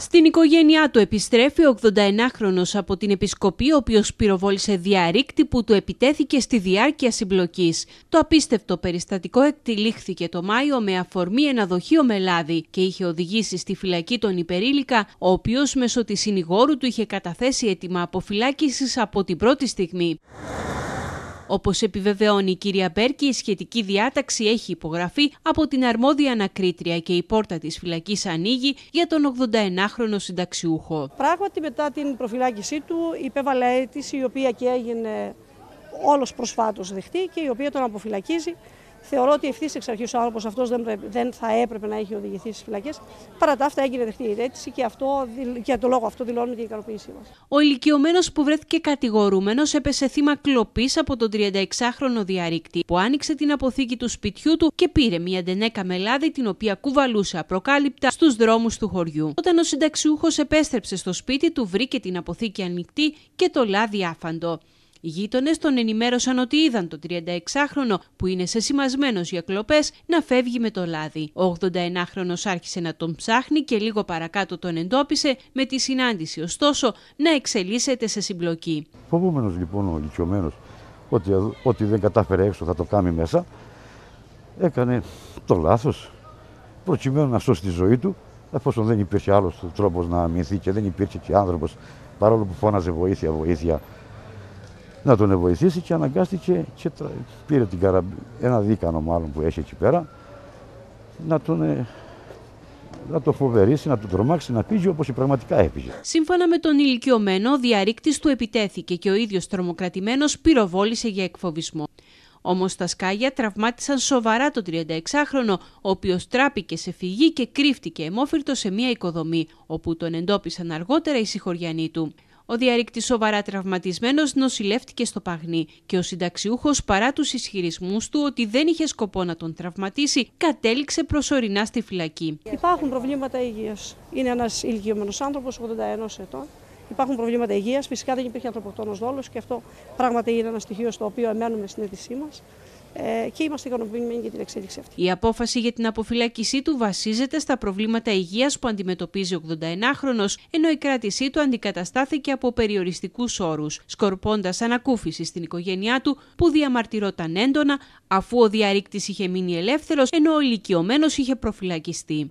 Στην οικογένειά του επιστρέφει ο 81χρονος από την επισκοπή, ο οποίος πυροβόλησε διαρρήκτη που του επιτέθηκε στη διάρκεια συμπλοκής. Το απίστευτο περιστατικό εκτελήχθηκε το Μάιο με αφορμή ένα δοχείο με λάδι και είχε οδηγήσει στη φυλακή τον υπερήλικα, ο οποίος μέσω της συνηγόρου του είχε καταθέσει έτοιμα αποφυλάκησης από την πρώτη στιγμή. Όπως επιβεβαιώνει η κυρία Μπέρκη, η σχετική διάταξη έχει υπογραφεί από την αρμόδια ανακρίτρια και η πόρτα της φυλακής ανοίγει για τον 81χρονο συνταξιούχο. Πράγματι, μετά την προφυλάκησή του, υπέβαλε αίτηση η οποία και έγινε όλος προσφάτως δεχτεί και η οποία τον αποφυλακίζει Θεωρώ ότι ευθύς εξ αρχής ο άνθρωπος αυτός δεν, δεν, θα έπρεπε να έχει οδηγηθεί στις φυλακές. Παρά τα αυτά, έγινε δεχτή η αίτηση και αυτό, για το λόγο αυτό δηλώνουμε την ικανοποίησή μας. Ο ηλικιωμένος που βρέθηκε κατηγορούμενος έπεσε θύμα κλοπής από τον 36χρονο διαρρήκτη που άνοιξε την αποθήκη του σπιτιού του και πήρε μια ντενέκα μελάδη την οποία κουβαλούσε απροκάλυπτα στους δρόμους του χωριού. Όταν ο συνταξιούχος επέστρεψε στο σπίτι του, βρήκε την αποθήκη ανοιχτή και το λάδι άφαντο. Οι γείτονες τον ενημέρωσαν ότι είδαν το 36χρονο που είναι σημασμένος για κλοπές να φεύγει με το λάδι. Ο 81χρονο άρχισε να τον ψάχνει και λίγο παρακάτω τον εντόπισε με τη συνάντηση, ωστόσο να εξελίσσεται σε συμπλοκή. Φοβούμενος λοιπόν ο ηλικιωμένος ότι ό,τι δεν κατάφερε έξω θα το κάνει μέσα. Έκανε το λάθος προκειμένου να σώσει τη ζωή του, εφόσον δεν υπήρχε άλλος τρόπος να αμυνθεί και δεν υπήρχε και άνθρωπος παρόλο που φώναζε βοήθεια, βοήθεια να τον βοηθήσει και αναγκάστηκε και πήρε την καραμπή, ένα δίκανο μάλλον που έχει εκεί πέρα να τον ε, να το φοβερήσει, να το τρομάξει, να πήγε όπω πραγματικά έπηγε. Σύμφωνα με τον ηλικιωμένο, ο διαρρήκτης του επιτέθηκε και ο ίδιος τρομοκρατημένος πυροβόλησε για εκφοβισμό. Όμως τα σκάγια τραυμάτισαν σοβαρά το 36χρονο, ο οποίος τράπηκε σε φυγή και κρύφτηκε εμόφυρτο σε μια οικοδομή, όπου τον εντόπισαν αργότερα οι συγχωριανοί του. Ο διαρρήκτης σοβαρά τραυματισμένος νοσηλεύτηκε στο Παγνί και ο συνταξιούχος παρά τους ισχυρισμούς του ότι δεν είχε σκοπό να τον τραυματίσει κατέληξε προσωρινά στη φυλακή. Υπάρχουν προβλήματα υγείας. Είναι ένας ηλικιωμένος άνθρωπος, 81 ετών. Υπάρχουν προβλήματα υγείας. Φυσικά δεν υπήρχε ανθρωποκτόνος δόλος και αυτό πράγματι είναι ένα στοιχείο στο οποίο εμένουμε στην αίτησή μας. Ε, και είμαστε ικανοποιημένοι για την εξέλιξη αυτή. Η απόφαση για την αποφυλακισή του βασίζεται στα προβλήματα υγείας που αντιμετωπίζει ο 89χρονος, ενώ η κράτησή του αντικαταστάθηκε από περιοριστικούς όρους, σκορπώντας ανακούφιση στην οικογένειά του που διαμαρτυρόταν έντονα αφού ο διαρρήκτης είχε μείνει ελεύθερος ενώ ο ηλικιωμένος είχε προφυλακιστεί.